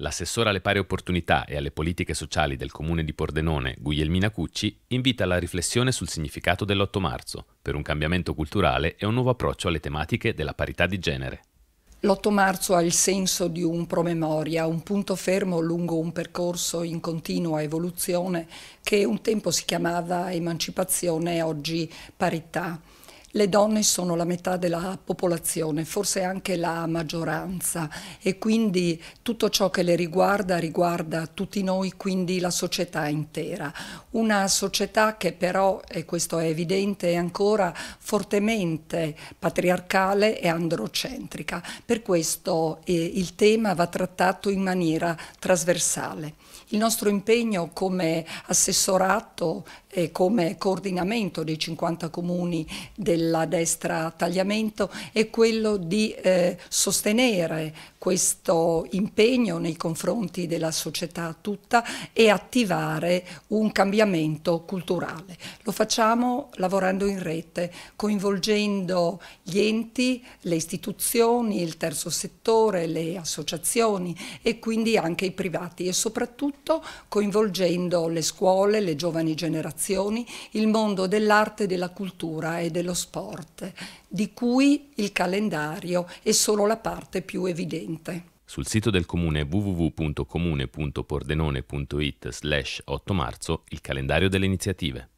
L'assessore alle pari opportunità e alle politiche sociali del comune di Pordenone, Guglielmina Cucci, invita alla riflessione sul significato dell'8 marzo per un cambiamento culturale e un nuovo approccio alle tematiche della parità di genere. L'8 marzo ha il senso di un promemoria, un punto fermo lungo un percorso in continua evoluzione che un tempo si chiamava emancipazione e oggi parità. Le donne sono la metà della popolazione, forse anche la maggioranza e quindi tutto ciò che le riguarda riguarda tutti noi, quindi la società intera. Una società che però, e questo è evidente, è ancora fortemente patriarcale e androcentrica. Per questo eh, il tema va trattato in maniera trasversale. Il nostro impegno come assessorato e come coordinamento dei 50 comuni del della destra tagliamento è quello di eh, sostenere questo impegno nei confronti della società tutta e attivare un cambiamento culturale. Lo facciamo lavorando in rete, coinvolgendo gli enti, le istituzioni, il terzo settore, le associazioni e quindi anche i privati e soprattutto coinvolgendo le scuole, le giovani generazioni, il mondo dell'arte, della cultura e dello sport sport, di cui il calendario è solo la parte più evidente. Sul sito del comune www.comune.pordenone.it slash 8 marzo il calendario delle iniziative.